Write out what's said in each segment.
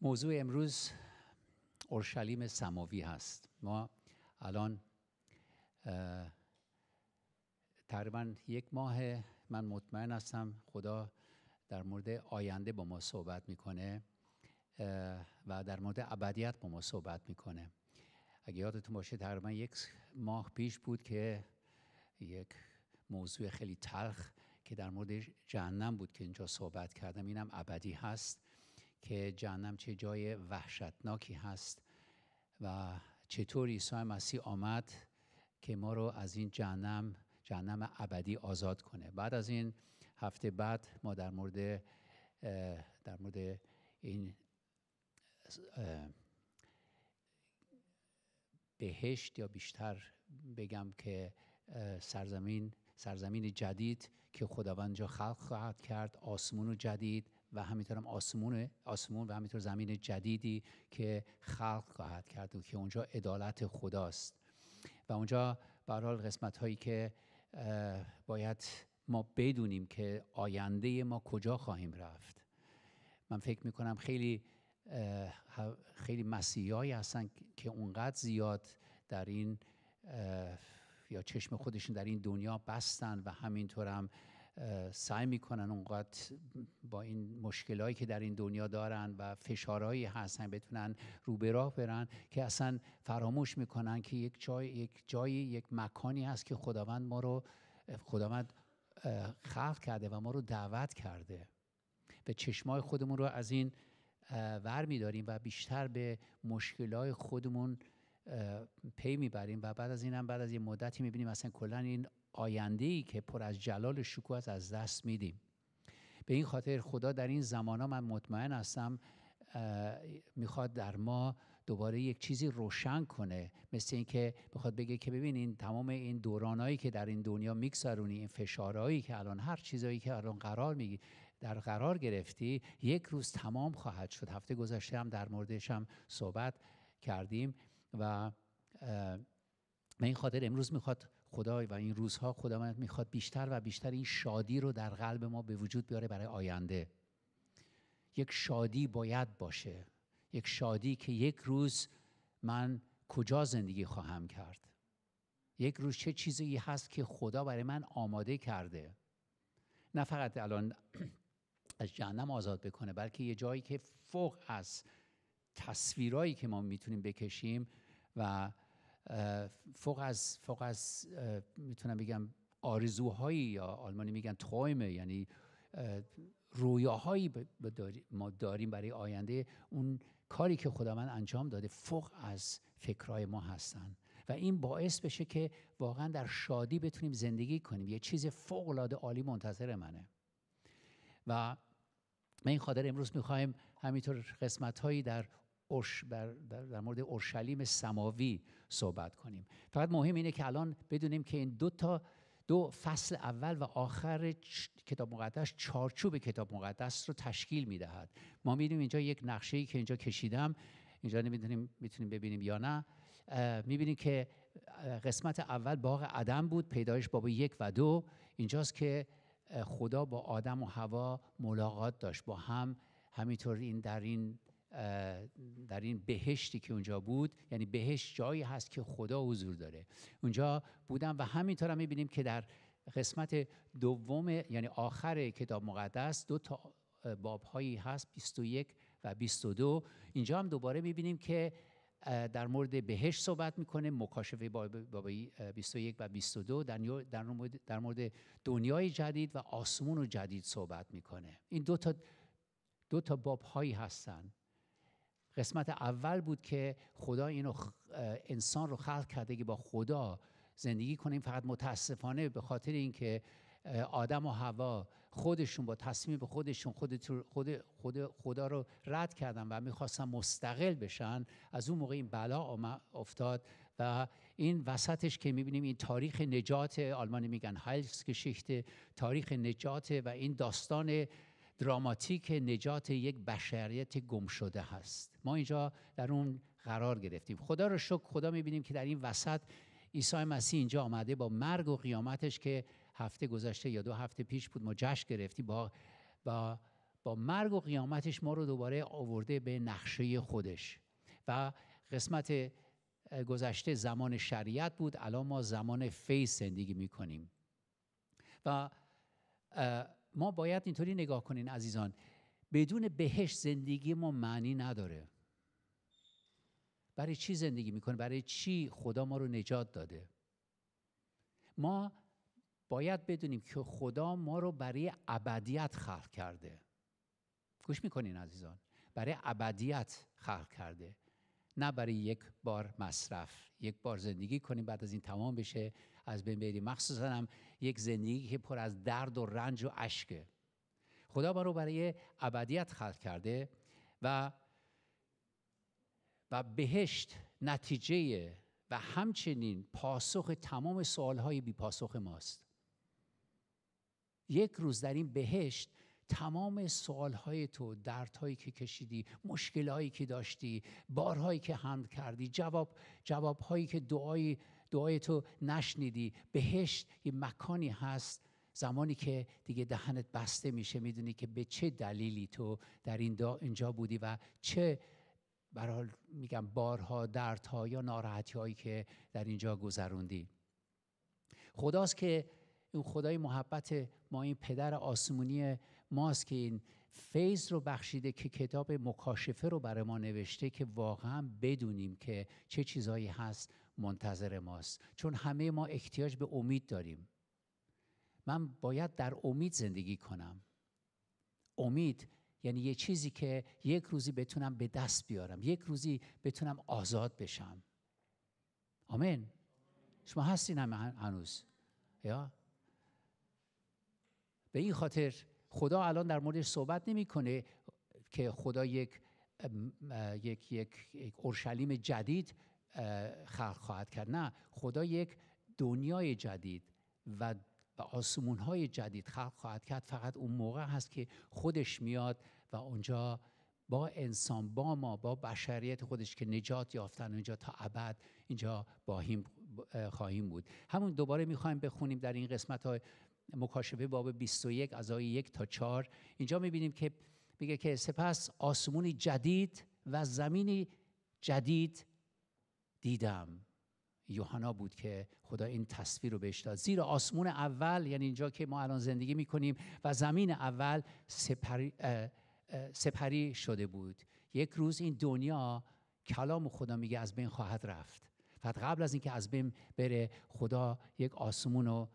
موضوع امروز اورشلیم سماوی هست ما الان تقریبا یک ماه من مطمئن هستم خدا در مورد آینده با ما صحبت میکنه و در مورد ابدیت با ما صحبت میکنه اگه یادتون باشه تقریبا یک ماه پیش بود که یک موضوع خیلی تلخ که در مورد جهنم بود که اینجا صحبت کردم اینم ابدی هست که جهنم چه جای وحشتناکی هست و چطور عیسی مسیح آمد که ما رو از این جهنم جهنم ابدی آزاد کنه بعد از این هفته بعد ما در مورد در مورد این بهشت یا بیشتر بگم که سرزمین سرزمین جدید که خداوند جا خلق خواهد کرد آسمون و جدید و همینطور آسمون, آسمون و همینطور زمین جدیدی که خلق خواهد کرد و که اونجا عدالت خداست و اونجا به حال قسمت هایی که باید ما بدونیم که آینده ما کجا خواهیم رفت من فکر می کنم خیلی خیلی مسیحایی هستن که اونقدر زیاد در این یا چشم خودشون در این دنیا بستن و همینطور هم سعی میکنن اونقدر با این مشکلهایی که در این دنیا دارن و فشارهایی هستن بتونن رو به راه برن که اصلا فراموش میکنن که یک یک جایی یک مکانی هست که خداوند ما رو خداوند خلق کرده و ما رو دعوت کرده و چشمای خودمون رو از این ور میداریم و بیشتر به مشکلهای خودمون پی میبریم و بعد از اینم بعد از یه مدتی میبینیم اصلا کلا این آینده ای که پر از جلال و شکوه از دست میدیم به این خاطر خدا در این زمان ها من مطمئن هستم میخواد در ما دوباره یک چیزی روشن کنه مثل اینکه بخواد بگه که ببینین تمام این دورانایی که در این دنیا میگذرونی این فشارهایی که الان هر چیزایی که الان قرار میگی در قرار گرفتی یک روز تمام خواهد شد هفته گذشته هم در موردش هم صحبت کردیم و به این خاطر امروز میخواد خدای و این روزها خدا میخواد بیشتر و بیشتر این شادی رو در قلب ما به وجود بیاره برای آینده یک شادی باید باشه یک شادی که یک روز من کجا زندگی خواهم کرد یک روز چه چیزی هست که خدا برای من آماده کرده نه فقط الان از جهنم آزاد بکنه بلکه یه جایی که فوق است تصویرایی که ما میتونیم بکشیم و فوق از فوق از میتونم بگم آرزوهایی یا آلمانی میگن تویمه یعنی رویاهایی ما داریم برای آینده اون کاری که من انجام داده فوق از فکرهای ما هستن و این باعث بشه که واقعا در شادی بتونیم زندگی کنیم یه چیز فوق العاده عالی منتظر منه و من این خاطر امروز میخوایم همینطور قسمت هایی در در, مورد اورشلیم سماوی صحبت کنیم فقط مهم اینه که الان بدونیم که این دو تا دو فصل اول و آخر کتاب مقدس چارچوب کتاب مقدس رو تشکیل میدهد ما میدونیم اینجا یک نقشه ای که اینجا کشیدم اینجا نمیدونیم میتونیم ببینیم یا نه میبینیم که قسمت اول باغ عدم بود پیدایش باب یک و دو اینجاست که خدا با آدم و هوا ملاقات داشت با هم همینطور این در این در این بهشتی که اونجا بود یعنی بهشت جایی هست که خدا حضور داره اونجا بودم و همینطور هم میبینیم که در قسمت دوم یعنی آخر کتاب مقدس دو تا باب هایی هست 21 و 22 اینجا هم دوباره میبینیم که در مورد بهشت صحبت میکنه مکاشفه بابایی 21 و 22 در مورد, در مورد دنیای جدید و آسمون و جدید صحبت میکنه این دو تا دو تا باب هایی هستند. قسمت اول بود که خدا اینو انسان رو خلق کرده که با خدا زندگی کنیم فقط متاسفانه به خاطر اینکه آدم و هوا خودشون با تصمیم خودشون خود, خود, خود خدا رو رد کردن و میخواستن مستقل بشن از اون موقع این بلا افتاد و این وسطش که میبینیم این تاریخ نجات آلمانی میگن هایلسگشیخته تاریخ نجات و این داستان دراماتیک نجات یک بشریت گم شده هست ما اینجا در اون قرار گرفتیم خدا رو شکر خدا میبینیم که در این وسط عیسی مسیح اینجا آمده با مرگ و قیامتش که هفته گذشته یا دو هفته پیش بود ما جشن گرفتیم با با با مرگ و قیامتش ما رو دوباره آورده به نقشه خودش و قسمت گذشته زمان شریعت بود الان ما زمان فیض زندگی میکنیم و ما باید اینطوری نگاه کنین عزیزان بدون بهش زندگی ما معنی نداره برای چی زندگی میکنه برای چی خدا ما رو نجات داده ما باید بدونیم که خدا ما رو برای ابدیت خلق کرده گوش میکنین عزیزان برای ابدیت خلق کرده نه برای یک بار مصرف یک بار زندگی کنیم بعد از این تمام بشه از بین بیری مخصوصا یک زندگی که پر از درد و رنج و اشکه خدا ما رو برای ابدیت خلق کرده و و بهشت نتیجه و همچنین پاسخ تمام سوالهای بی پاسخ ماست یک روز در این بهشت تمام سوالهای تو دردهایی که کشیدی مشکلهایی که داشتی بارهایی که حمل کردی جواب جوابهایی که دعای دعای تو نشنیدی بهشت یه مکانی هست زمانی که دیگه دهنت بسته میشه میدونی که به چه دلیلی تو در اینجا بودی و چه برحال میگم بارها دردها یا ناراحتی هایی که در اینجا گذروندی خداست که اون خدای محبت ما این پدر آسمونی ماست که این فیض رو بخشیده که کتاب مکاشفه رو برای ما نوشته که واقعا بدونیم که چه چیزهایی هست منتظر ماست چون همه ما احتیاج به امید داریم من باید در امید زندگی کنم امید یعنی یه چیزی که یک روزی بتونم به دست بیارم یک روزی بتونم آزاد بشم آمین شما هستین هنوز یا به این خاطر خدا الان در موردش صحبت نمیکنه که خدا یک یک یک, اورشلیم جدید خلق خواهد کرد نه خدا یک دنیای جدید و و آسمون های جدید خلق خواهد کرد فقط اون موقع هست که خودش میاد و اونجا با انسان با ما با بشریت خودش که نجات یافتن اینجا تا ابد اینجا با خواهیم بود همون دوباره میخوایم بخونیم در این قسمت های مکاشفه باب 21 از آیه 1 تا 4 اینجا میبینیم که میگه که سپس آسمونی جدید و زمینی جدید دیدم یوحنا بود که خدا این تصویر رو بهش داد زیرا آسمون اول یعنی اینجا که ما الان زندگی میکنیم و زمین اول سپری, سپری شده بود یک روز این دنیا کلام خدا میگه از بین خواهد رفت فقط قبل از اینکه از بین بره خدا یک آسمون رو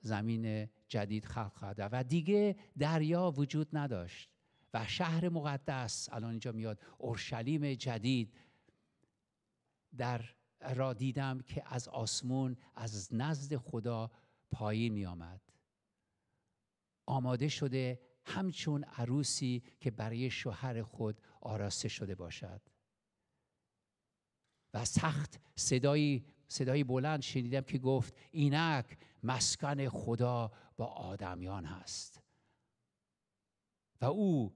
زمین جدید خلق خواهد و دیگه دریا وجود نداشت و شهر مقدس الان اینجا میاد اورشلیم جدید در را دیدم که از آسمون از نزد خدا پایین می آمد آماده شده همچون عروسی که برای شوهر خود آراسته شده باشد و سخت صدایی صدایی بلند شنیدم که گفت اینک مسکن خدا با آدمیان هست و او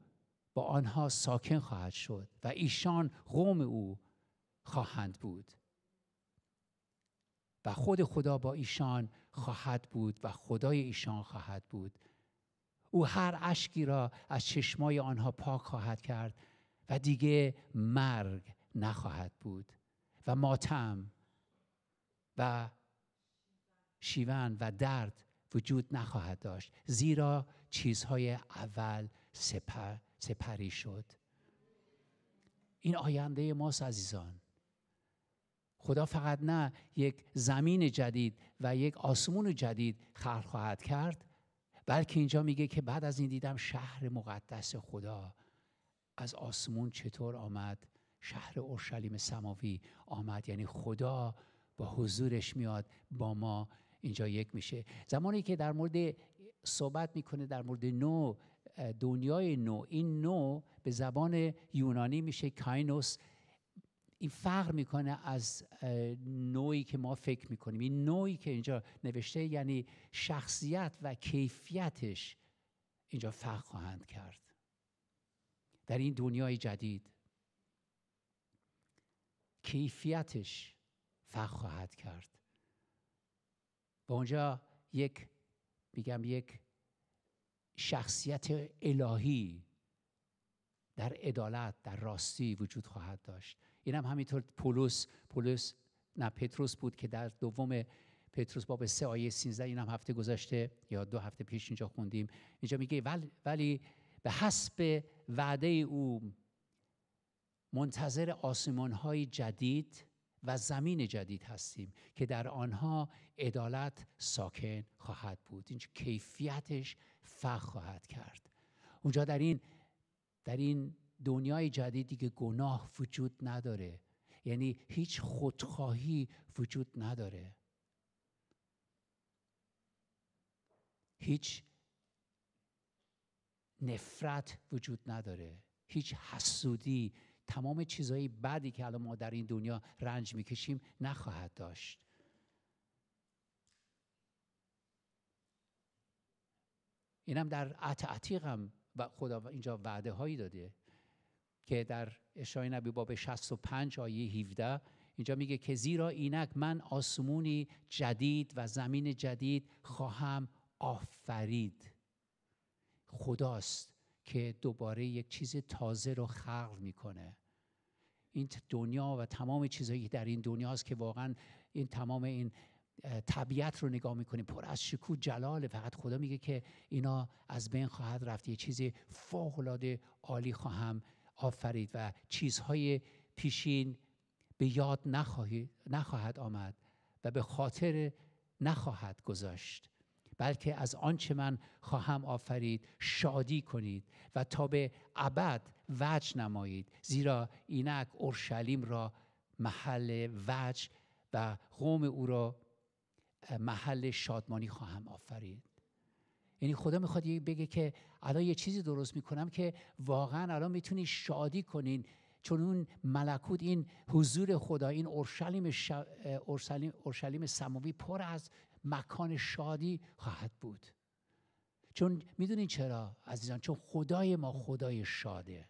با آنها ساکن خواهد شد و ایشان قوم او خواهند بود و خود خدا با ایشان خواهد بود و خدای ایشان خواهد بود او هر اشکی را از چشمای آنها پاک خواهد کرد و دیگه مرگ نخواهد بود و ماتم و شیون و درد وجود نخواهد داشت زیرا چیزهای اول سپری شد این آینده ماست عزیزان خدا فقط نه یک زمین جدید و یک آسمون جدید خلق خواهد کرد بلکه اینجا میگه که بعد از این دیدم شهر مقدس خدا از آسمون چطور آمد شهر اورشلیم سماوی آمد یعنی خدا با حضورش میاد با ما اینجا یک میشه زمانی که در مورد صحبت میکنه در مورد نو دنیای نو این نو به زبان یونانی میشه کاینوس این فرق میکنه از نوعی که ما فکر میکنیم این نوعی که اینجا نوشته یعنی شخصیت و کیفیتش اینجا فرق خواهند کرد در این دنیای جدید کیفیتش فرق خواهد کرد و اونجا یک میگم یک شخصیت الهی در عدالت در راستی وجود خواهد داشت اینم هم همینطور پولس پولس نه پتروس بود که در دوم پتروس باب 3 آیه 13 این هم هفته گذشته یا دو هفته پیش اینجا خوندیم اینجا میگه ولی, ولی به حسب وعده او منتظر آسمان های جدید و زمین جدید هستیم که در آنها عدالت ساکن خواهد بود اینجا کیفیتش فرق خواهد کرد اونجا در این در این دنیای جدیدی که گناه وجود نداره یعنی هیچ خودخواهی وجود نداره هیچ نفرت وجود نداره هیچ حسودی تمام چیزهای بعدی که الان ما در این دنیا رنج میکشیم نخواهد داشت اینم در عتیقم و خدا اینجا وعده هایی داده که در اشای نبی باب 65 آیه 17 اینجا میگه که زیرا اینک من آسمونی جدید و زمین جدید خواهم آفرید خداست که دوباره یک چیز تازه رو خلق میکنه این دنیا و تمام چیزهایی در این دنیا هست که واقعا این تمام این طبیعت رو نگاه میکنیم پر از شکوه جلاله فقط خدا میگه که اینا از بین خواهد رفت یه چیزی فوق العاده عالی خواهم آفرید و چیزهای پیشین به یاد نخواهد آمد و به خاطر نخواهد گذاشت بلکه از آنچه من خواهم آفرید شادی کنید و تا به ابد وجه نمایید زیرا اینک اورشلیم را محل وجه و قوم او را محل شادمانی خواهم آفرید یعنی خدا میخواد بگه که الان یه چیزی درست میکنم که واقعا الان میتونی شادی کنین چون اون ملکوت این حضور خدا این اورشلیم اورشلیم پر از مکان شادی خواهد بود چون میدونین چرا عزیزان چون خدای ما خدای شاده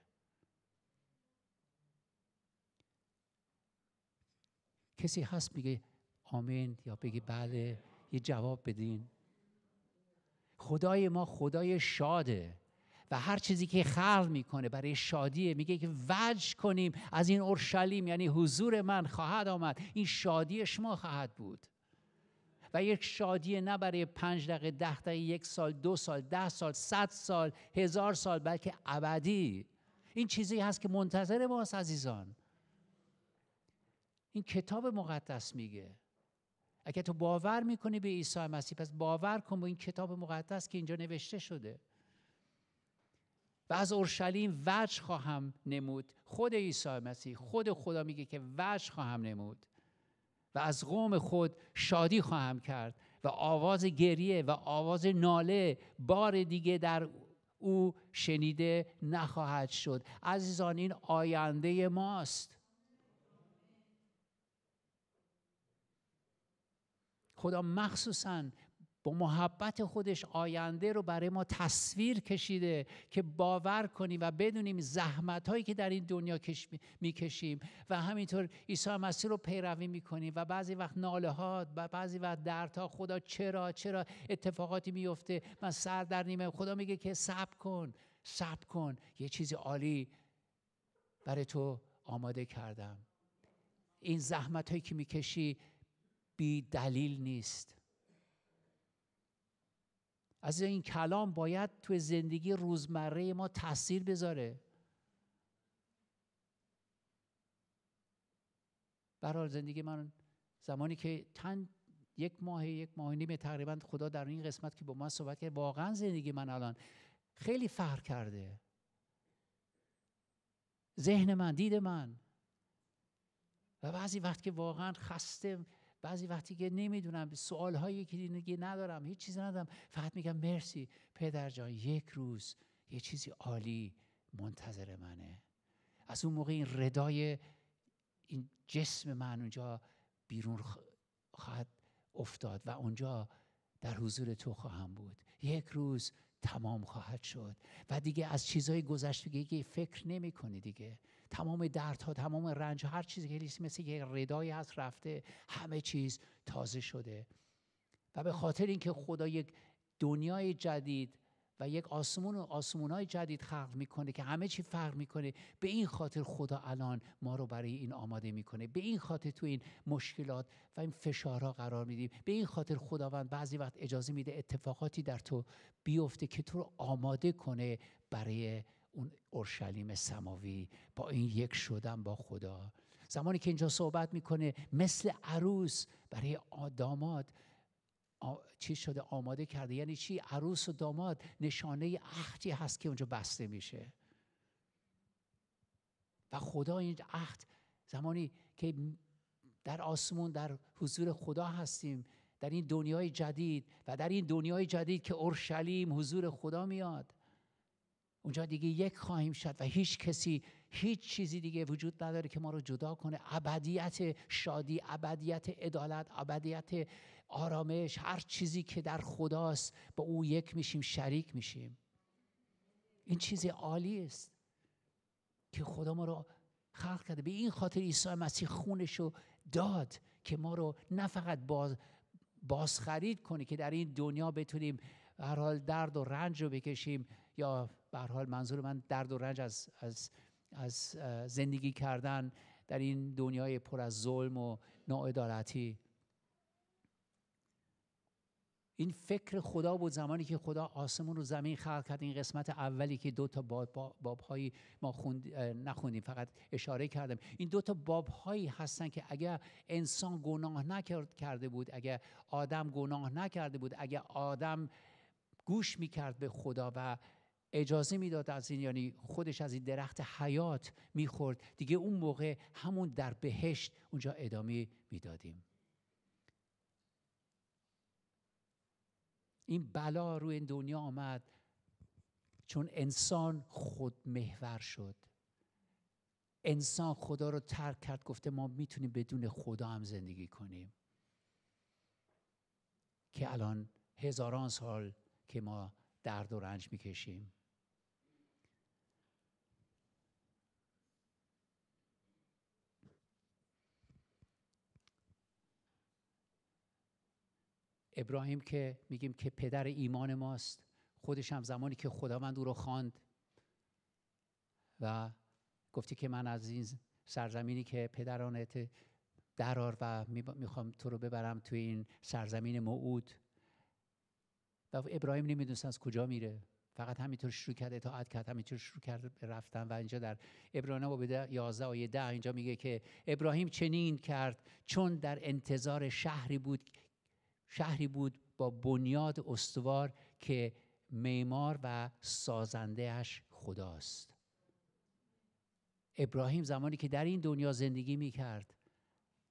کسی هست میگه آمین یا بگی بله یه جواب بدین خدای ما خدای شاده و هر چیزی که خلق میکنه برای شادیه میگه که وجه کنیم از این اورشلیم یعنی حضور من خواهد آمد این شادی شما خواهد بود و یک شادی نه برای پنج دقیقه ده دقیقه یک سال دو سال ده سال صد سال هزار سال بلکه ابدی این چیزی هست که منتظر ماست عزیزان این کتاب مقدس میگه اگر تو باور میکنی به عیسی مسیح پس باور کن به این کتاب مقدس که اینجا نوشته شده و از اورشلیم وجه خواهم نمود خود عیسی مسیح خود خدا میگه که وجه خواهم نمود و از قوم خود شادی خواهم کرد و آواز گریه و آواز ناله بار دیگه در او شنیده نخواهد شد عزیزان این آینده ماست خدا مخصوصا با محبت خودش آینده رو برای ما تصویر کشیده که باور کنیم و بدونیم زحمت هایی که در این دنیا می کشیم و همینطور عیسی مسیح رو پیروی میکنیم و بعضی وقت ناله ها و بعضی وقت دردها خدا چرا چرا اتفاقاتی میفته من سر در نیمه خدا میگه که صبر کن صبر کن یه چیزی عالی برای تو آماده کردم این زحمت هایی که میکشی بی دلیل نیست از این کلام باید توی زندگی روزمره ما تاثیر بذاره برحال زندگی من زمانی که تن یک ماه یک ماه نیم تقریبا خدا در این قسمت که با من صحبت کرد واقعا زندگی من الان خیلی فرق کرده ذهن من دید من و بعضی وقت که واقعا خسته بعضی وقتی که نمیدونم سوال های کلینیکی ندارم هیچ چیزی ندارم فقط میگم مرسی پدر جان یک روز یه چیزی عالی منتظر منه از اون موقع این ردای این جسم من اونجا بیرون خواهد افتاد و اونجا در حضور تو خواهم بود یک روز تمام خواهد شد و دیگه از چیزهای گذشته که فکر نمی کنی دیگه تمام دردها تمام رنج هر چیزی که نیست مثل یه ردایی هست رفته همه چیز تازه شده و به خاطر اینکه خدا یک دنیای جدید و یک آسمون و آسمون های جدید خلق میکنه که همه چی فرق میکنه به این خاطر خدا الان ما رو برای این آماده میکنه به این خاطر تو این مشکلات و این فشارها قرار میدیم به این خاطر خداوند بعضی وقت اجازه میده اتفاقاتی در تو بیفته که تو رو آماده کنه برای اون اورشلیم سماوی با این یک شدن با خدا زمانی که اینجا صحبت میکنه مثل عروس برای داماد چی شده آماده کرده یعنی چی عروس و داماد نشانه عهدی هست که اونجا بسته میشه و خدا این عهد زمانی که در آسمون در حضور خدا هستیم در این دنیای جدید و در این دنیای جدید که اورشلیم حضور خدا میاد اونجا دیگه یک خواهیم شد و هیچ کسی هیچ چیزی دیگه وجود نداره که ما رو جدا کنه ابدیت شادی ابدیت عدالت ابدیت آرامش هر چیزی که در خداست با او یک میشیم شریک میشیم این چیز عالی است که خدا ما رو خلق کرده به این خاطر عیسی مسیح خونش رو داد که ما رو نه فقط باز بازخرید کنه که در این دنیا بتونیم هر حال درد و رنج رو بکشیم یا به حال منظور من درد و رنج از, از, از زندگی کردن در این دنیای پر از ظلم و ناعدالتی این فکر خدا بود زمانی که خدا آسمون رو زمین خلق کرد این قسمت اولی که دو تا باب هایی ما خوند، نخوندیم فقط اشاره کردم این دو تا باب هایی هستن که اگر انسان گناه نکرده بود اگر آدم گناه نکرده بود اگر آدم گوش میکرد به خدا و اجازه میداد از این یعنی خودش از این درخت حیات میخورد دیگه اون موقع همون در بهشت اونجا ادامه میدادیم این بلا روی این دنیا آمد چون انسان خود محور شد انسان خدا رو ترک کرد گفته ما میتونیم بدون خدا هم زندگی کنیم که الان هزاران سال که ما درد و رنج میکشیم ابراهیم که میگیم که پدر ایمان ماست خودش هم زمانی که خداوند او رو خواند و گفتی که من از این سرزمینی که پدرانت درار و میخوام تو رو ببرم توی این سرزمین موعود و ابراهیم نمیدونست از کجا میره فقط همینطور شروع کرد اطاعت کرد همینطور شروع کرد رفتن و اینجا در ابراهیم با 11 آیه 10 اینجا میگه که ابراهیم چنین کرد چون در انتظار شهری بود شهری بود با بنیاد استوار که معمار و سازندهش خداست ابراهیم زمانی که در این دنیا زندگی می کرد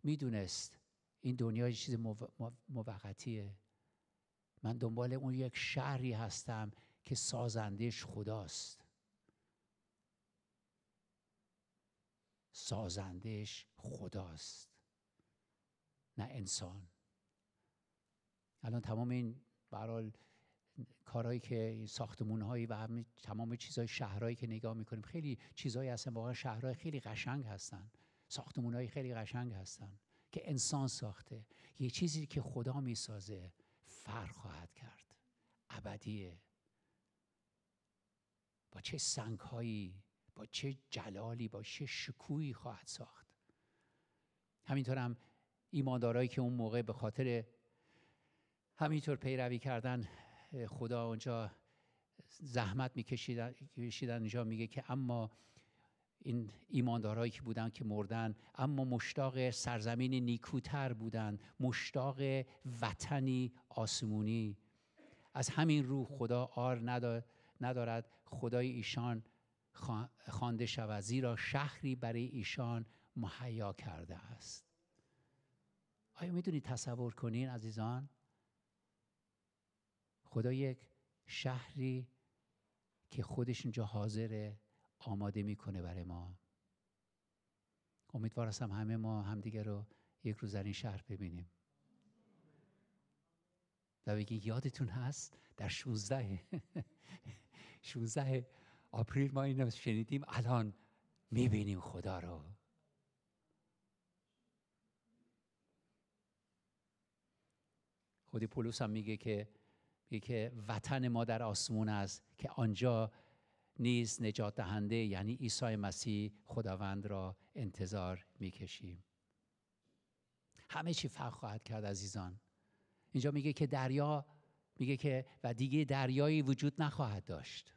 می دونست این دنیا یه چیز موقتیه من دنبال اون یک شهری هستم که سازندهش خداست سازندهش خداست نه انسان الان تمام این برال کارهایی که ساختمون هایی و تمام چیزهای شهرهایی که نگاه میکنیم خیلی چیزهایی هستن واقعا شهرهای خیلی قشنگ هستن ساختمون هایی خیلی قشنگ هستن که انسان ساخته یه چیزی که خدا میسازه فرق خواهد کرد ابدیه با چه سنگهایی با چه جلالی با چه شکویی خواهد ساخت همینطورم هم ایماندارایی که اون موقع به خاطر همینطور پیروی کردن خدا اونجا زحمت میکشیدن اینجا میگه که اما این ایماندارهایی که بودن که مردن اما مشتاق سرزمین نیکوتر بودن مشتاق وطنی آسمونی از همین رو خدا آر ندارد خدای ایشان خوانده شود زیرا شهری برای ایشان مهیا کرده است آیا میدونید تصور کنین عزیزان خدا یک شهری که خودش اینجا حاضره آماده میکنه برای ما امیدوار هستم همه ما همدیگه رو یک روز در این شهر ببینیم و بگین یادتون هست در 16 16 آپریل ما اینو شنیدیم الان میبینیم خدا رو خود پولوس هم میگه که که وطن ما در آسمون است که آنجا نیز نجات دهنده یعنی عیسی مسیح خداوند را انتظار میکشیم همه چی فرق خواهد کرد عزیزان اینجا میگه که دریا میگه که و دیگه دریایی وجود نخواهد داشت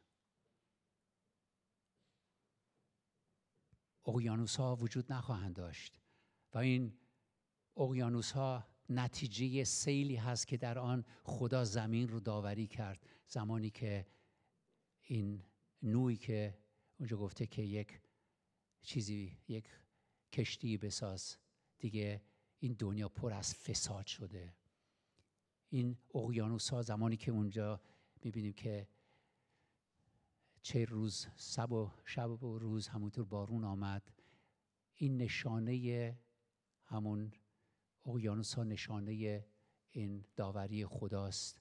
اقیانوس ها وجود نخواهند داشت و این اقیانوس ها نتیجه سیلی هست که در آن خدا زمین رو داوری کرد زمانی که این نوعی که اونجا گفته که یک چیزی یک کشتی بساز دیگه این دنیا پر از فساد شده این اقیانوس ها زمانی که اونجا میبینیم که چه روز سب و شب و روز همونطور بارون آمد این نشانه همون اقیانوس ها نشانه این داوری خداست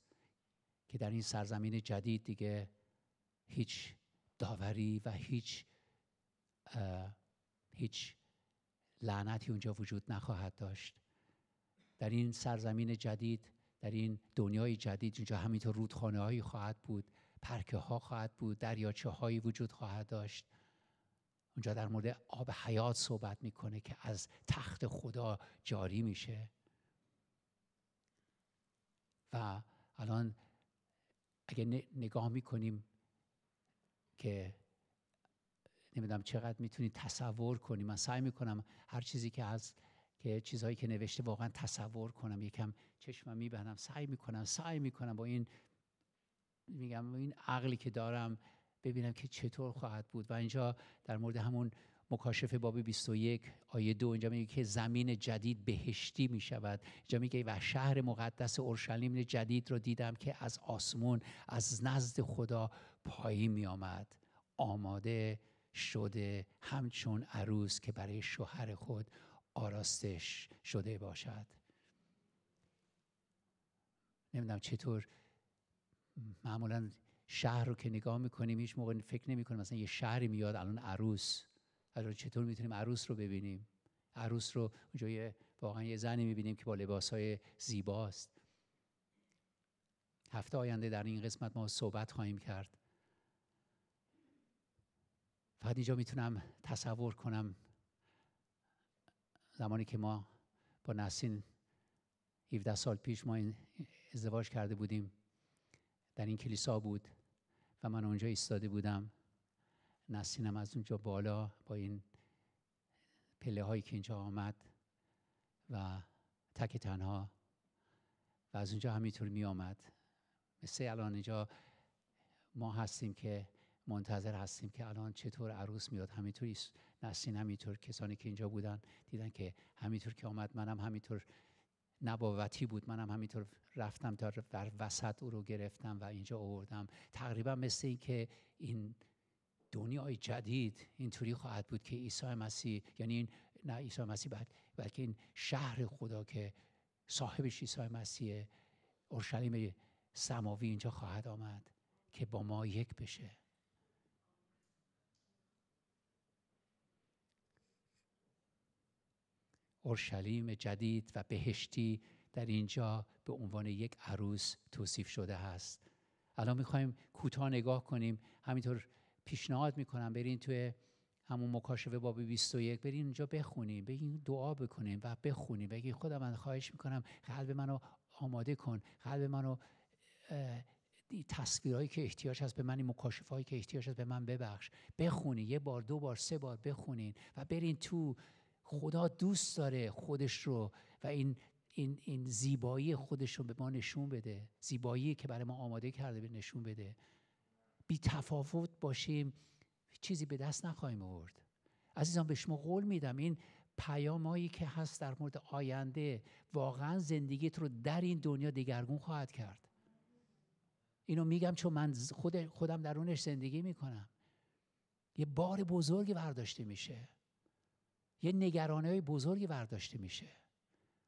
که در این سرزمین جدید دیگه هیچ داوری و هیچ هیچ لعنتی اونجا وجود نخواهد داشت در این سرزمین جدید در این دنیای جدید اونجا همینطور رودخانه هایی خواهد بود پرکه ها خواهد بود دریاچه هایی وجود خواهد داشت اونجا در مورد آب حیات صحبت میکنه که از تخت خدا جاری میشه و الان اگه نگاه میکنیم که نمیدونم چقدر میتونید تصور کنیم من سعی میکنم هر چیزی که از که چیزهایی که نوشته واقعا تصور کنم یکم چشمم میبندم سعی میکنم سعی میکنم با این میگم این عقلی که دارم ببینم که چطور خواهد بود و اینجا در مورد همون مکاشفه باب 21 آیه 2 اینجا میگه که زمین جدید بهشتی می شود اینجا میگه و شهر مقدس اورشلیم جدید رو دیدم که از آسمون از نزد خدا پایی می آمد آماده شده همچون عروس که برای شوهر خود آراستش شده باشد نمیدونم چطور معمولا شهر رو که نگاه میکنیم هیچ موقع فکر نمیکنیم مثلا یه شهری میاد الان عروس الان چطور میتونیم عروس رو ببینیم عروس رو اونجا واقعا یه زنی میبینیم که با لباس های زیباست هفته آینده در این قسمت ما صحبت خواهیم کرد فقط اینجا میتونم تصور کنم زمانی که ما با نسین 17 سال پیش ما ازدواج کرده بودیم در این کلیسا بود من اونجا ایستاده بودم نسینم از اونجا بالا با این پله هایی که اینجا آمد و تک تنها و از اونجا همینطور می آمد مثل الان اینجا ما هستیم که منتظر هستیم که الان چطور عروس میاد همینطور نسین همینطور کسانی که اینجا بودن دیدن که همینطور که آمد منم همینطور نباوتی بود منم همینطور رفتم تا در وسط او رو گرفتم و اینجا آوردم تقریبا مثل این که این دنیای جدید اینطوری خواهد بود که عیسی مسیح یعنی این نه عیسی مسیح بلکه این شهر خدا که صاحبش عیسی مسیح اورشلیم سماوی اینجا خواهد آمد که با ما یک بشه اورشلیم جدید و بهشتی در اینجا به عنوان یک عروس توصیف شده است. الان میخوایم کوتاه نگاه کنیم همینطور پیشنهاد میکنم برین توی همون مکاشفه باب 21 برین اونجا بخونیم بگین دعا بکنیم و بخونیم بگی خدا من خواهش میکنم قلب منو آماده کن قلب منو تصویرهایی که احتیاج هست به من این مکاشفه هایی که احتیاج هست به من ببخش بخونی یه بار دو بار سه بار بخونین و برین تو خدا دوست داره خودش رو و این این, این زیبایی خودش رو به ما نشون بده زیبایی که برای ما آماده کرده به نشون بده بی تفاوت باشیم چیزی به دست نخواهیم آورد عزیزان به شما قول میدم این پیامایی که هست در مورد آینده واقعا زندگیت رو در این دنیا دگرگون خواهد کرد اینو میگم چون من خود خودم درونش زندگی میکنم یه بار بزرگی برداشته میشه یه نگرانی های بزرگی برداشته میشه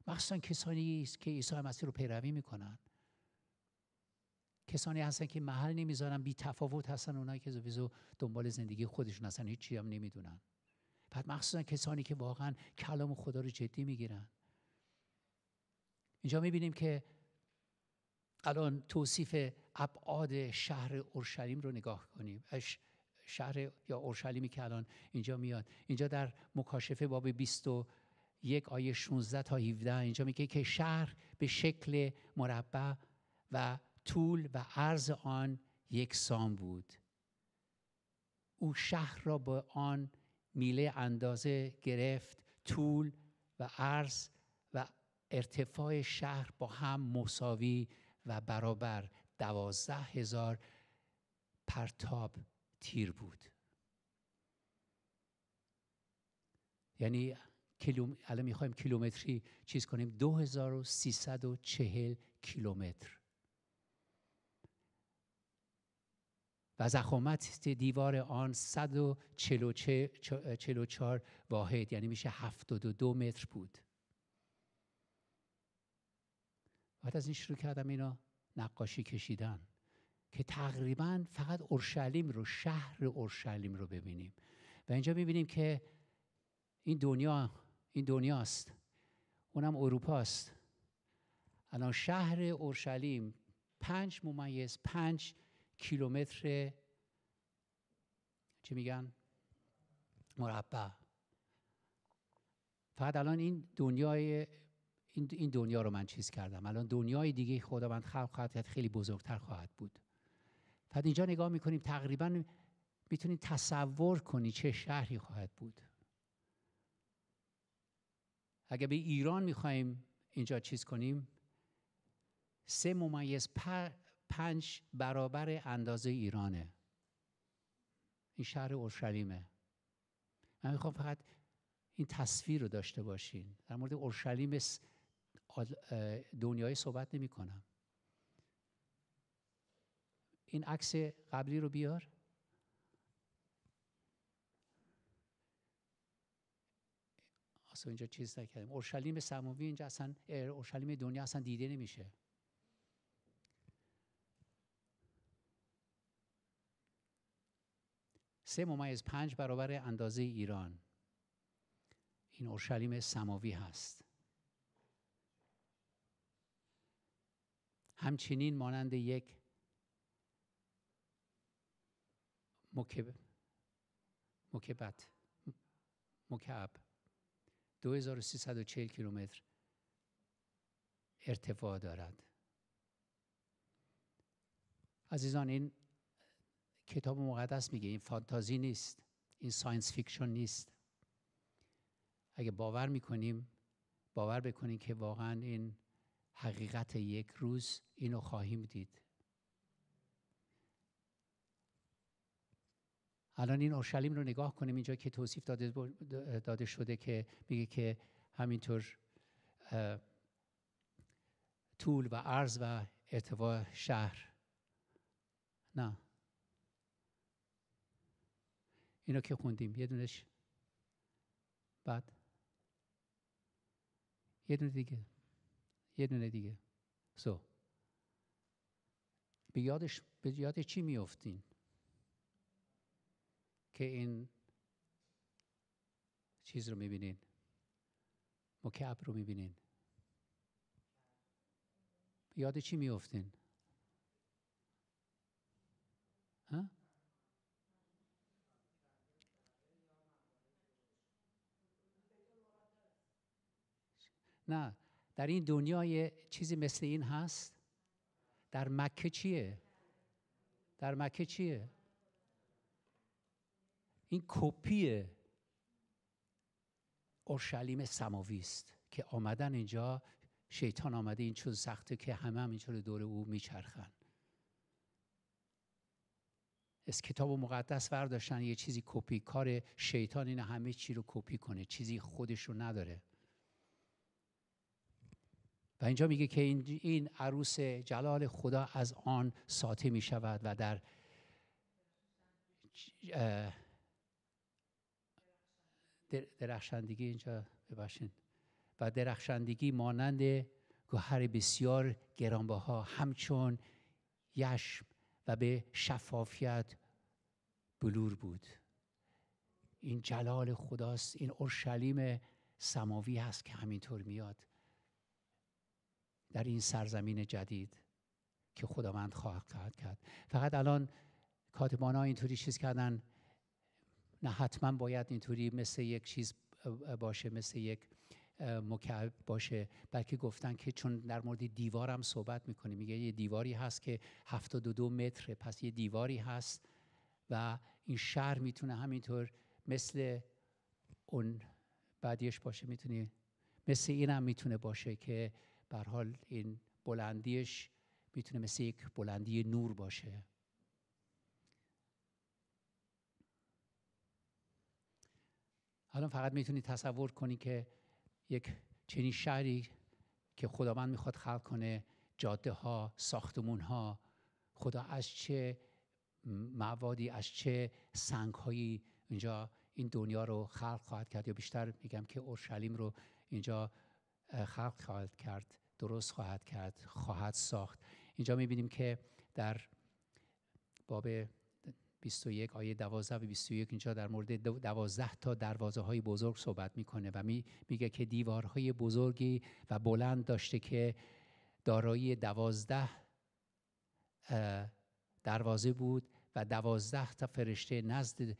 مخصوصا کسانی که عیسی مسیح رو پیروی میکنن کسانی هستن که محل نمیذارن بی تفاوت هستن اونایی که زویزو دنبال زندگی خودشون هستن هیچی هم نمیدونن بعد مخصوصا کسانی که واقعا کلام خدا رو جدی میگیرن اینجا میبینیم که الان توصیف ابعاد شهر اورشلیم رو نگاه کنیم شهر یا اورشلیمی که الان اینجا میاد اینجا در مکاشفه باب 21 آیه 16 تا 17 اینجا میگه که شهر به شکل مربع و طول و عرض آن یک سام بود او شهر را به آن میله اندازه گرفت طول و عرض و ارتفاع شهر با هم مساوی و برابر دوازده هزار پرتاب تیر بود یعنی کیلوم... الان میخوایم کیلومتری چیز کنیم 2340 کیلومتر و زخامت دیوار آن 144 واحد یعنی میشه 72 متر بود بعد از این شروع کردم اینا نقاشی کشیدن که تقریبا فقط اورشلیم رو شهر اورشلیم رو ببینیم و اینجا میبینیم که این دنیا این دنیاست اونم اروپاست الان شهر اورشلیم پنج ممیز پنج کیلومتر چی میگن مربع فقط الان این دنیای این دنیا رو من چیز کردم الان دنیای دیگه خداوند خلق خواهد خیلی بزرگتر خواهد بود بعد اینجا نگاه میکنیم تقریبا میتونیم تصور کنی چه شهری خواهد بود اگر به ایران میخوایم اینجا چیز کنیم سه ممیز پنج برابر اندازه ایرانه این شهر اورشلیمه من میخوام فقط این تصویر رو داشته باشین در مورد اورشلیم دنیای صحبت نمیکنم. این عکس قبلی رو بیار اصلا اینجا چیز نکردیم اورشلیم سماوی اینجا اصلا اورشلیم دنیا اصلا دیده نمیشه سه ممیز پنج برابر اندازه ایران این اورشلیم سماوی هست همچنین مانند یک مکب مکبت مکعب 2340 کیلومتر ارتفاع دارد عزیزان این کتاب مقدس میگه این فانتازی نیست این ساینس فیکشن نیست اگه باور میکنیم باور بکنیم که واقعا این حقیقت یک روز اینو خواهیم دید الان این اورشلیم رو نگاه کنیم اینجا که توصیف داده, شده که میگه که همینطور طول و عرض و ارتفاع شهر نه اینو که خوندیم یه دونش بعد یه دونه دیگه یه دونه دیگه سو به یادش به یاد چی میافتین که این چیز رو میبینین مکعب رو میبینین یاد چی میفتین ها؟ نه در این دنیا یه چیزی مثل این هست در مکه چیه در مکه چیه این کپی اورشلیم سماوی است که آمدن اینجا شیطان آمده این چون سخته که همه هم اینجور دور او میچرخن از کتاب و مقدس برداشتن یه چیزی کپی کار شیطان این همه چی رو کپی کنه چیزی خودش رو نداره و اینجا میگه که این, این عروس جلال خدا از آن ساته می شود و در درخشندگی اینجا ببخشید و درخشندگی مانند گوهر بسیار گرانبها همچون یشم و به شفافیت بلور بود این جلال خداست این اورشلیم سماوی هست که همینطور میاد در این سرزمین جدید که خداوند خواهد کرد فقط الان کاتبان ها اینطوری چیز کردن نه حتما باید اینطوری مثل یک چیز باشه مثل یک مکعب باشه بلکه گفتن که چون در مورد دیوار هم صحبت میکنه میگه یه دیواری هست که 72 متر متره پس یه دیواری هست و این شهر میتونه همینطور مثل اون بعدیش باشه میتونی مثل این هم میتونه باشه که به حال این بلندیش میتونه مثل یک بلندی نور باشه الان فقط میتونی تصور کنی که یک چنین شهری که خداوند میخواد خلق کنه جاده ها ساختمون ها خدا از چه موادی از چه سنگ هایی اینجا این دنیا رو خلق خواهد کرد یا بیشتر میگم که اورشلیم رو اینجا خلق خواهد کرد درست خواهد کرد خواهد ساخت اینجا میبینیم که در باب 21 آیه 12 و 21 اینجا در مورد 12 تا دروازه های بزرگ صحبت میکنه و می میگه که دیوارهای بزرگی و بلند داشته که دارایی 12 دروازه بود و 12 تا فرشته نزد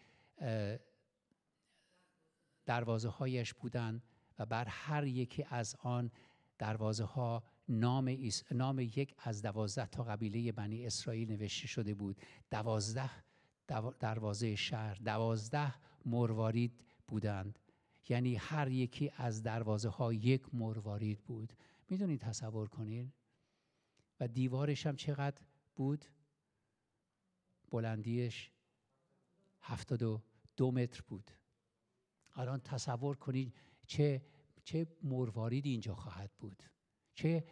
دروازه هایش بودند و بر هر یکی از آن دروازه ها نام, نام یک از دوازده تا قبیله بنی اسرائیل نوشته شده بود دوازده دروازه شهر دوازده مروارید بودند یعنی هر یکی از دروازه ها یک مروارید بود میدونید تصور کنید و دیوارش هم چقدر بود بلندیش هفتاد و دو متر بود الان تصور کنید چه چه اینجا خواهد بود چه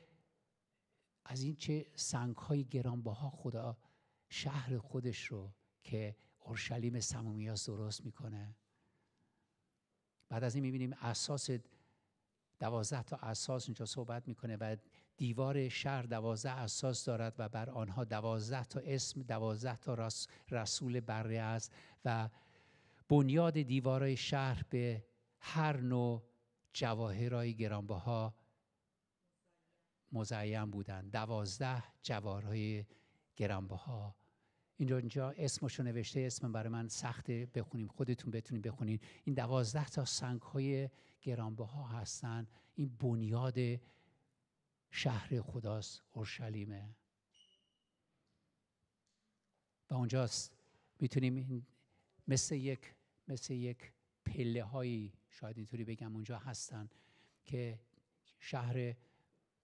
از این چه سنگ های گرانبها خدا شهر خودش رو که اورشلیم سمومیاس درست میکنه بعد از این میبینیم اساس دوازده تا اساس اینجا صحبت میکنه و دیوار شهر دوازده اساس دارد و بر آنها دوازده تا اسم دوازده تا رسول بره است و بنیاد دیوارهای شهر به هر نوع جواهرهای گرانبها مزین بودند دوازده جواهرهای گرانبها اینجا اسمشو نوشته اسم برای من سخته بخونیم خودتون بتونیم بخونین این دوازده تا سنگ های گرانبه ها هستن این بنیاد شهر خداست اورشلیمه و اونجاست میتونیم مثل یک مثل یک پله هایی شاید اینطوری بگم اونجا هستن که شهر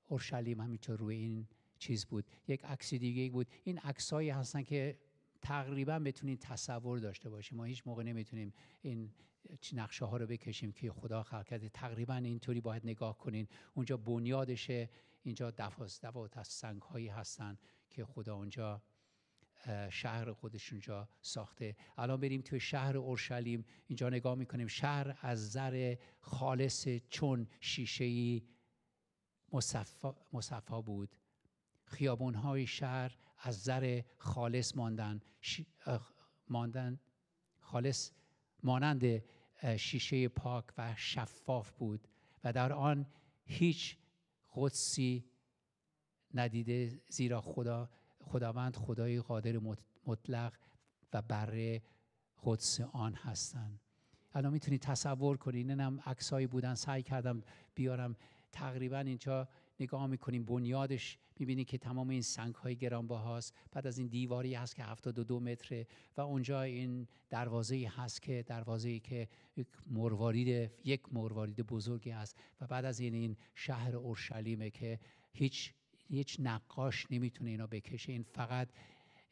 اورشلیم همینطور روی این چیز بود یک عکس دیگه بود این عکسایی هستن که تقریبا بتونید تصور داشته باشیم ما هیچ موقع نمیتونیم این نقشه ها رو بکشیم که خدا خلق کرده تقریبا اینطوری باید نگاه کنین اونجا بنیادشه اینجا دفاز از سنگ هایی هستن که خدا اونجا شهر خودش اونجا ساخته الان بریم توی شهر اورشلیم اینجا نگاه میکنیم شهر از زر خالص چون ای مصفا, مصفا بود های شهر از زر خالص ماندن ماندن خالص مانند شیشه پاک و شفاف بود و در آن هیچ قدسی ندیده زیرا خدا خداوند خدای قادر مطلق و بره قدس آن هستند الان میتونید تصور کنید اینم عکسایی بودن سعی کردم بیارم تقریبا اینجا نگاه میکنیم بنیادش میبینی که تمام این سنگ های گرانبهاست بعد از این دیواری هست که 72 متره و اونجا این دروازه هست که دروازه که یک مروارید یک مروارید بزرگی است و بعد از این این شهر اورشلیمه که هیچ هیچ نقاش نمیتونه اینا بکشه این فقط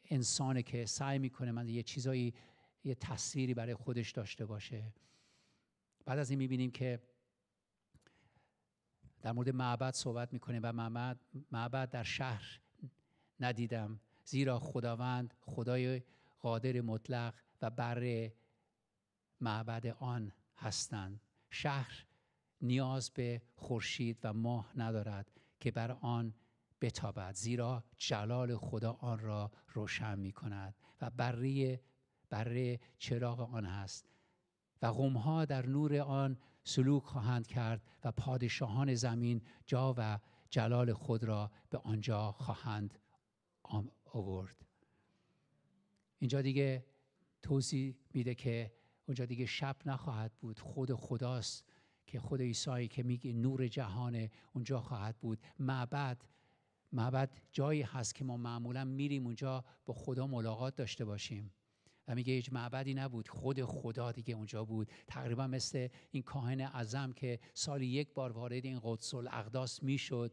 انسانه که سعی میکنه من یه چیزایی یه تصویری برای خودش داشته باشه بعد از این میبینیم که در مورد معبد صحبت میکنه و معبد, در شهر ندیدم زیرا خداوند خدای قادر مطلق و بر معبد آن هستند شهر نیاز به خورشید و ماه ندارد که بر آن بتابد زیرا جلال خدا آن را روشن می کند و بره بره چراغ آن هست و غمها در نور آن سلوک خواهند کرد و پادشاهان زمین جا و جلال خود را به آنجا خواهند آورد اینجا دیگه توضیح میده که اونجا دیگه شب نخواهد بود خود خداست که خود ایسایی که میگه نور جهان اونجا خواهد بود معبد معبد جایی هست که ما معمولا میریم اونجا با خدا ملاقات داشته باشیم و میگه هیچ معبدی نبود خود خدا دیگه اونجا بود تقریبا مثل این کاهن اعظم که سالی یک بار وارد این قدس الاقداس میشد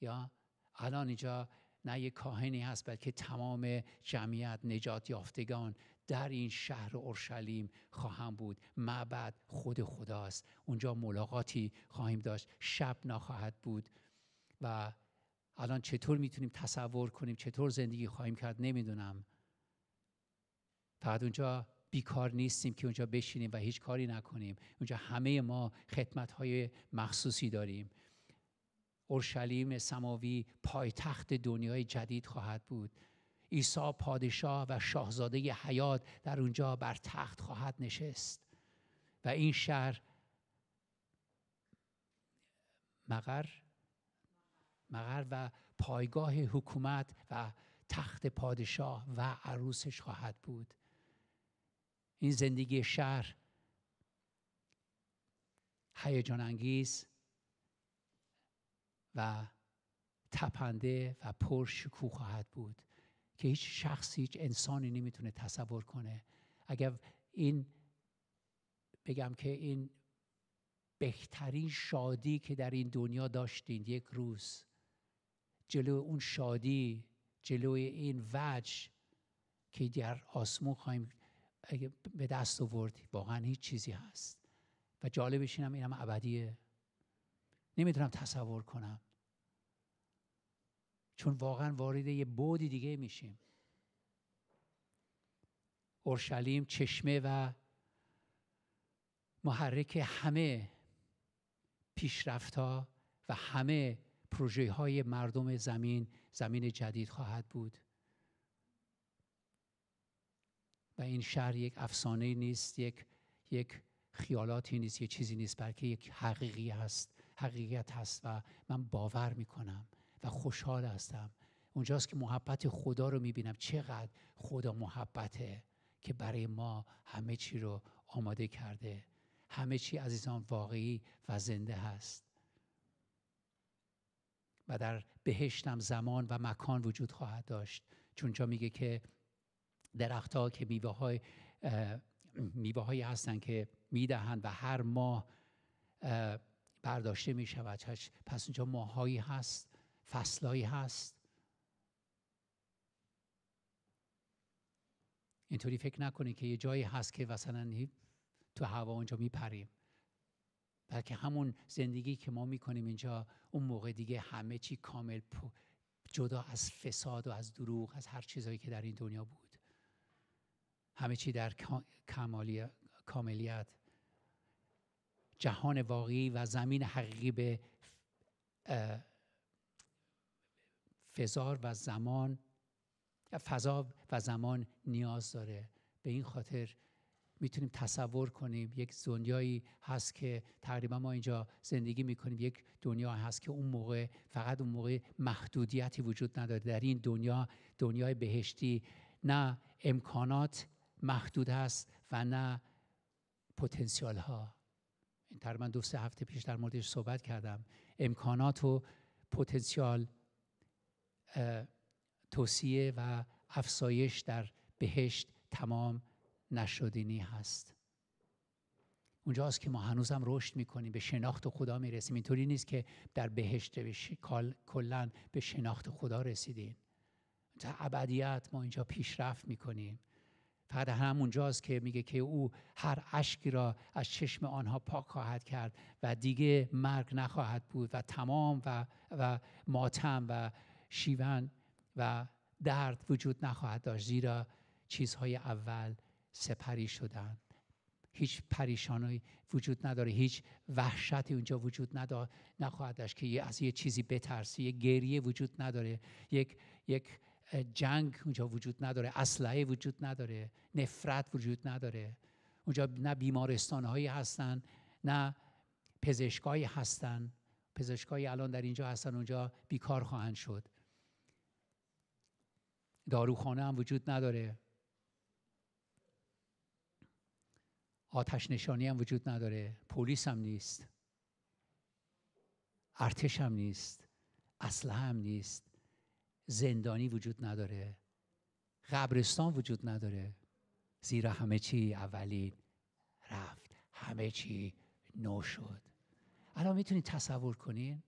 یا الان اینجا نه یک کاهنی هست بلکه تمام جمعیت نجات یافتگان در این شهر اورشلیم خواهم بود معبد خود خداست اونجا ملاقاتی خواهیم داشت شب نخواهد بود و الان چطور میتونیم تصور کنیم چطور زندگی خواهیم کرد نمیدونم فقط اونجا بیکار نیستیم که اونجا بشینیم و هیچ کاری نکنیم اونجا همه ما خدمت های مخصوصی داریم اورشلیم سماوی پایتخت دنیای جدید خواهد بود عیسی پادشاه و شاهزاده ی حیات در اونجا بر تخت خواهد نشست و این شهر مقر مقر و پایگاه حکومت و تخت پادشاه و عروسش خواهد بود این زندگی شهر هیجان انگیز و تپنده و پر شکو خواهد بود که هیچ شخصی هیچ انسانی نمیتونه تصور کنه اگر این بگم که این بهترین شادی که در این دنیا داشتین یک روز جلو اون شادی جلوی این وجه که در آسمون خواهیم اگه به دست آوردی واقعا هیچ چیزی هست و جالبش اینم اینم ابدیه نمیدونم تصور کنم چون واقعا وارد یه بودی دیگه میشیم اورشلیم چشمه و محرک همه پیشرفت و همه پروژه های مردم زمین زمین جدید خواهد بود و این شهر یک افسانه نیست یک یک خیالاتی نیست یه چیزی نیست بلکه یک حقیقی هست حقیقت هست و من باور میکنم و خوشحال هستم اونجاست که محبت خدا رو میبینم چقدر خدا محبته که برای ما همه چی رو آماده کرده همه چی عزیزان واقعی و زنده هست و در بهشتم زمان و مکان وجود خواهد داشت چون جا میگه که درخت که میوه های هایی هستن که میدهند و هر ماه برداشته می شود پس اونجا ماههایی هست فصلهایی هست اینطوری فکر نکنید که یه جایی هست که مثلا تو هوا اونجا میپریم بلکه همون زندگی که ما میکنیم اینجا اون موقع دیگه همه چی کامل جدا از فساد و از دروغ از هر چیزهایی که در این دنیا بود همه چی در کاملیت جهان واقعی و زمین حقیقی به فضا و زمان فضا و زمان نیاز داره به این خاطر میتونیم تصور کنیم یک دنیایی هست که تقریبا ما اینجا زندگی میکنیم یک دنیا هست که اون موقع فقط اون موقع محدودیتی وجود نداره در این دنیا دنیای بهشتی نه امکانات محدود هست و نه پتانسیال ها این من دو سه هفته پیش در موردش صحبت کردم امکانات و پتانسیال توصیه و افسایش در بهشت تمام نشدنی هست اونجاست که ما هنوزم رشد میکنیم به شناخت خدا میرسیم اینطوری نیست که در بهشت کلا به شناخت خدا رسیدیم تا ابدیت ما اینجا پیشرفت میکنیم فقط همونجاست که میگه که او هر اشکی را از چشم آنها پاک خواهد کرد و دیگه مرگ نخواهد بود و تمام و, و ماتم و شیون و درد وجود نخواهد داشت زیرا چیزهای اول سپری شدن هیچ پریشانی وجود نداره هیچ وحشتی اونجا وجود نخواهد داشت که از یه چیزی بترسی یه گریه وجود نداره یک یک جنگ اونجا وجود نداره اسلحه وجود نداره نفرت وجود نداره اونجا نه بیمارستان هایی هستن نه پزشکایی هستن پزشکایی الان در اینجا هستن اونجا بیکار خواهند شد داروخانه هم وجود نداره آتش نشانی هم وجود نداره پلیس هم نیست ارتش هم نیست اسلحه هم نیست زندانی وجود نداره قبرستان وجود نداره زیرا همه چی اولی رفت همه چی نو شد الان میتونید تصور کنین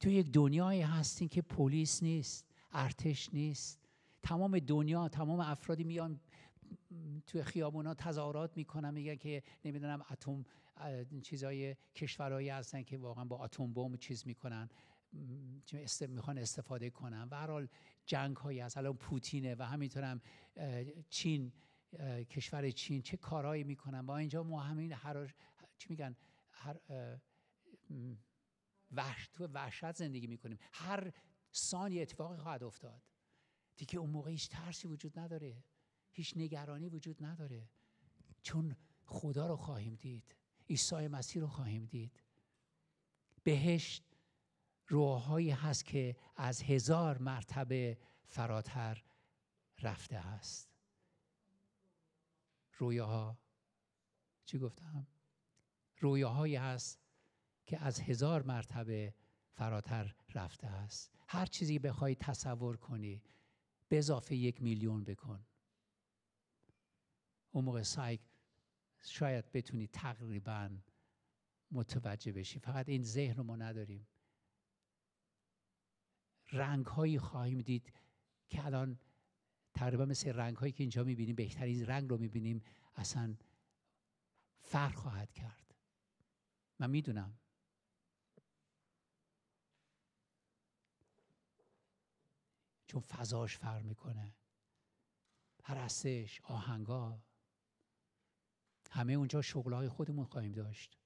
تو یک دنیایی هستین که پلیس نیست ارتش نیست تمام دنیا تمام افرادی میان توی خیابونا تظاهرات میکنن میگن که نمیدونم اتم چیزای کشورهایی هستن که واقعا با اتم چیز میکنن میخوان استفاده کنن و هر حال جنگ هایی هست الان پوتینه و همینطورم چین کشور چین چه کارهایی میکنن با اینجا ما همین هر چی میگن هر وحش تو وحشت زندگی میکنیم هر سانی اتفاقی خواهد افتاد دیگه اون موقع هیچ ترسی وجود نداره هیچ نگرانی وجود نداره چون خدا رو خواهیم دید عیسی مسیح رو خواهیم دید بهشت روحهایی هست که از هزار مرتبه فراتر رفته است رویاها چی گفتم؟ رویاهایی هست که از هزار مرتبه فراتر رفته است هر چیزی بخوای تصور کنی به اضافه یک میلیون بکن اون موقع سایک شاید بتونی تقریبا متوجه بشی فقط این ذهن رو ما نداریم رنگ هایی خواهیم دید که الان تقریبا مثل رنگ هایی که اینجا میبینیم بهترین رنگ رو میبینیم اصلا فرق خواهد کرد من میدونم چون فضاش فرق میکنه پرستش آهنگا همه اونجا شغلهای خودمون خواهیم داشت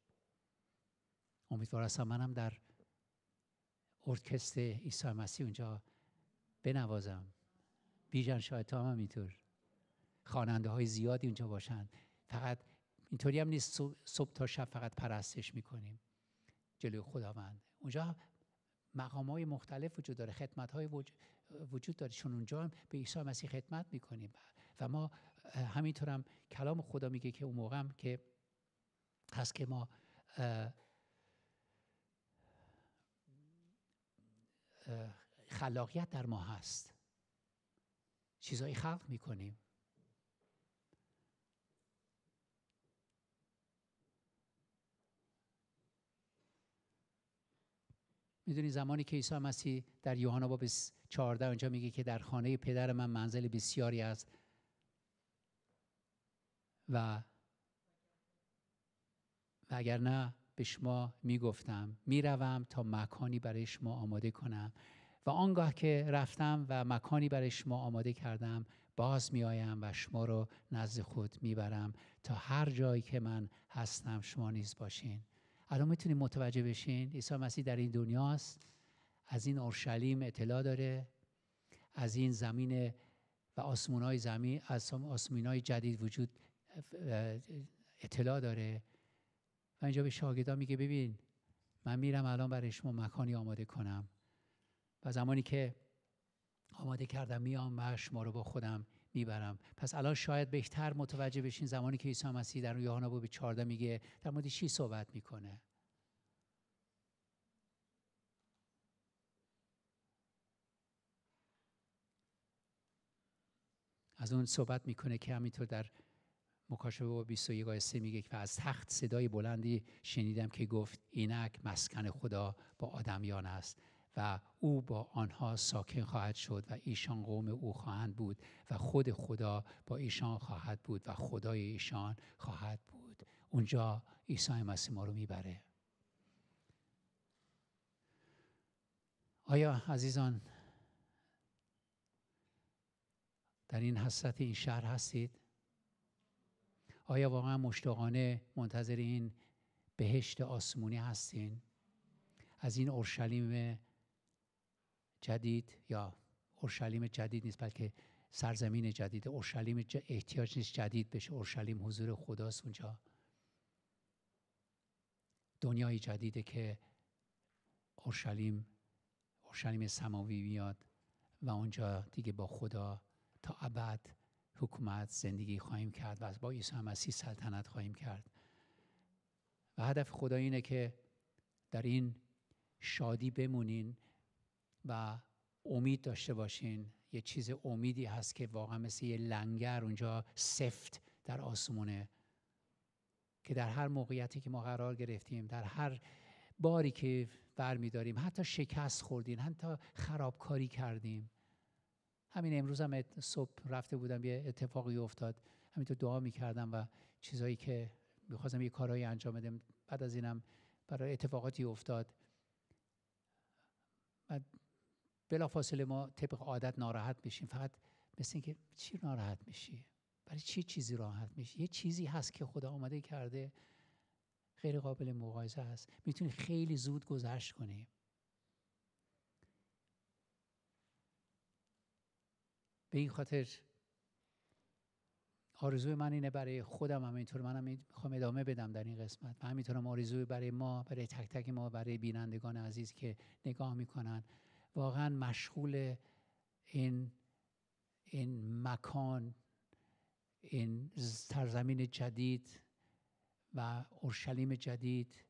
امیدوار هستم منم در ارکستر عیسی مسیح اونجا بنوازم بیژن شاید هم اینطور خواننده های زیادی اونجا باشن فقط اینطوری هم نیست صبح تا شب فقط پرستش میکنیم جلوی خداوند اونجا مقام های مختلف وجود داره خدمت های وجود داره چون اونجا هم به عیسی مسیح خدمت میکنیم و ما همینطور هم کلام خدا میگه که اون موقع هم که هست که ما خلاقیت در ما هست چیزایی خلق میکنیم میدونی زمانی که عیسی مسیح در یوحنا باب 14 اونجا میگه که در خانه پدر من منزل بسیاری است و و اگر نه به شما میگفتم میروم تا مکانی برای شما آماده کنم و آنگاه که رفتم و مکانی برای شما آماده کردم باز میآیم و شما رو نزد خود میبرم تا هر جایی که من هستم شما نیز باشین الان میتونید متوجه بشین عیسی مسیح در این دنیاست از این اورشلیم اطلاع داره از این زمین و آسمونای زمین از آسمونای جدید وجود اطلاع داره و اینجا به شاگردا میگه ببین من میرم الان برای شما مکانی آماده کنم و زمانی که آماده کردم میام و شما رو با خودم میبرم پس الان شاید بهتر متوجه بشین زمانی که عیسی مسیح در یوحنا باب 14 میگه در مورد چی صحبت میکنه از اون صحبت میکنه که همینطور در مکاشفه با 21 آیه 3 میگه و از تخت صدای بلندی شنیدم که گفت اینک مسکن خدا با آدمیان است و او با آنها ساکن خواهد شد و ایشان قوم او خواهند بود و خود خدا با ایشان خواهد بود و خدای ایشان خواهد بود اونجا عیسی مسیح ما رو میبره آیا عزیزان در این حسرت این شهر هستید آیا واقعا مشتاقانه منتظر این بهشت آسمونی هستین از این اورشلیم جدید یا اورشلیم جدید نیست بلکه سرزمین جدید اورشلیم احتیاج نیست جدید بشه اورشلیم حضور خداست اونجا دنیای جدیده که اورشلیم اورشلیم سماوی میاد و اونجا دیگه با خدا تا ابد حکومت زندگی خواهیم کرد و با عیسی مسیح سلطنت خواهیم کرد و هدف خدا اینه که در این شادی بمونین و امید داشته باشین یه چیز امیدی هست که واقعا مثل یه لنگر اونجا سفت در آسمونه که در هر موقعیتی که ما قرار گرفتیم در هر باری که برمیداریم حتی شکست خوردین حتی خرابکاری کردیم همین امروز هم صبح رفته بودم یه اتفاقی افتاد همینطور دعا میکردم و چیزایی که میخواستم یه کارهایی انجام بدم بعد از اینم برای اتفاقاتی افتاد و بلافاصله ما طبق عادت ناراحت میشیم فقط مثل اینکه چی ناراحت میشی برای چی چیزی راحت میشی یه چیزی هست که خدا آمده کرده غیر قابل مقایسه هست میتونی خیلی زود گذشت کنی به این خاطر آرزوی من اینه برای خودم همینطور منم هم ادامه بدم در این قسمت و همینطورم آرزوی برای ما برای تک تک ما برای بینندگان عزیز که نگاه میکنن واقعا مشغول این این مکان این سرزمین جدید و اورشلیم جدید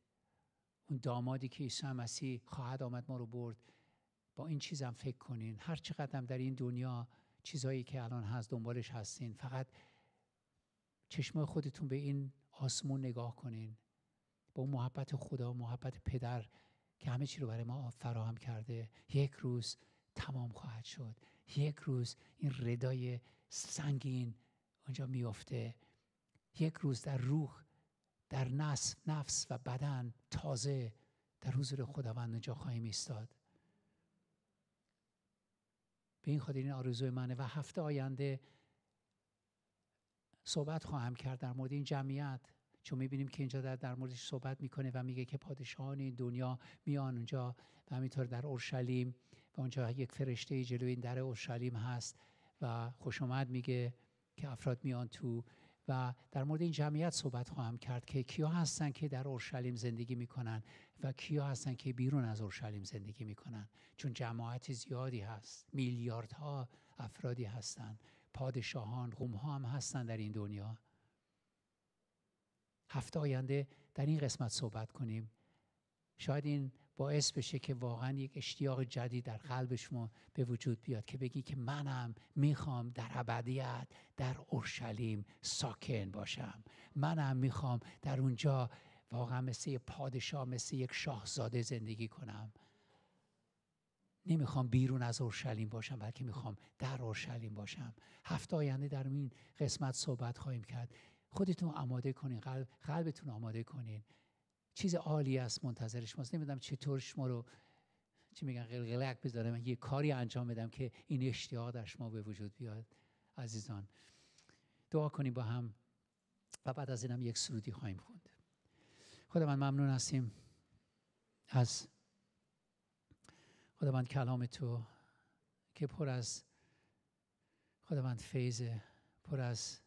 اون دامادی که عیسی مسیح خواهد آمد ما رو برد با این چیزم فکر کنین هر چقدر هم در این دنیا چیزهایی که الان هست دنبالش هستین فقط چشم خودتون به این آسمون نگاه کنین با محبت خدا محبت پدر که همه چی رو برای ما فراهم کرده یک روز تمام خواهد شد یک روز این ردای سنگین اونجا میافته یک روز در روح در نفس, نفس و بدن تازه در حضور خداوند اونجا خواهیم ایستاد به این خاطر این آرزوی منه و هفته آینده صحبت خواهم کرد در مورد این جمعیت چون میبینیم که اینجا در, در موردش صحبت میکنه و میگه که پادشاهان این دنیا میان اونجا و همینطور در اورشلیم و اونجا یک فرشته جلوی این در اورشلیم هست و خوش اومد میگه که افراد میان تو و در مورد این جمعیت صحبت خواهم کرد که کیا هستن که در اورشلیم زندگی میکنن و کیا هستن که بیرون از اورشلیم زندگی میکنن چون جماعت زیادی هست میلیاردها افرادی هستند پادشاهان قوم هم هستن در این دنیا هفته آینده در این قسمت صحبت کنیم شاید این باعث بشه که واقعا یک اشتیاق جدید در قلب شما به وجود بیاد که بگی که منم میخوام در ابدیت در اورشلیم ساکن باشم منم میخوام در اونجا واقعا مثل یک پادشاه مثل یک شاهزاده زندگی کنم نمیخوام بیرون از اورشلیم باشم بلکه میخوام در اورشلیم باشم هفته آینده در این قسمت صحبت خواهیم کرد خودتون آماده کنین قلب، قلبتون آماده کنین چیز عالی است منتظرش ماست نمیدونم چطور شما رو چی میگن قلقلک بذاره من یه کاری انجام بدم که این اشتیاق در شما به وجود بیاد عزیزان دعا کنیم با هم و بعد از اینم یک سرودی خواهیم خوند خداوند من ممنون هستیم از خداوند کلام تو که پر از خداوند فیض پر از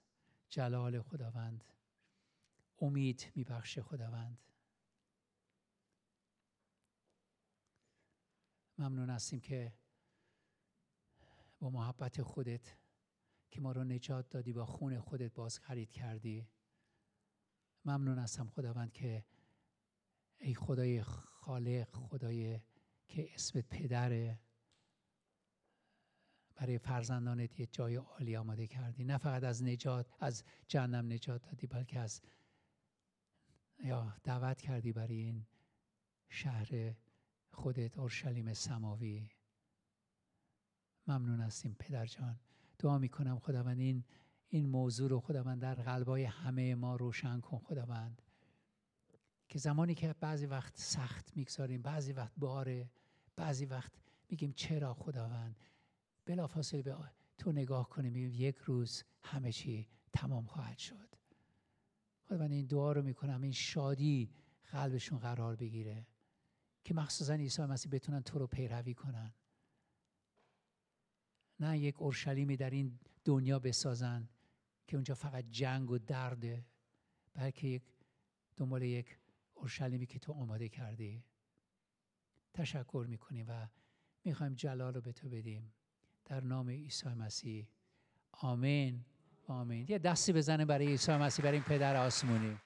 جلال خداوند امید میبخشه خداوند ممنون هستیم که با محبت خودت که ما رو نجات دادی با خون خودت باز خرید کردی ممنون هستم خداوند که ای خدای خالق خدای که اسمت پدره برای فرزندانت یه جای عالی آماده کردی نه فقط از نجات از جهنم نجات دادی بلکه از یا دعوت کردی برای این شهر خودت اورشلیم سماوی ممنون هستیم پدر جان دعا میکنم خداوند این این موضوع رو خداوند در قلبای همه ما روشن کن خداوند که زمانی که بعضی وقت سخت میگذاریم بعضی وقت باره بعضی وقت میگیم چرا خداوند بلافاصله به تو نگاه کنیم یک روز همه چی تمام خواهد شد خداوند این دعا رو میکنم این شادی قلبشون قرار بگیره که مخصوصا عیسی مسیح بتونن تو رو پیروی کنن نه یک اورشلیمی در این دنیا بسازن که اونجا فقط جنگ و درده بلکه یک دنبال یک اورشلیمی که تو آماده کردی تشکر میکنیم و میخوایم جلال رو به تو بدیم در نام عیسی مسیح آمین آمین یه دستی بزنه برای عیسی مسیح برای این پدر آسمونی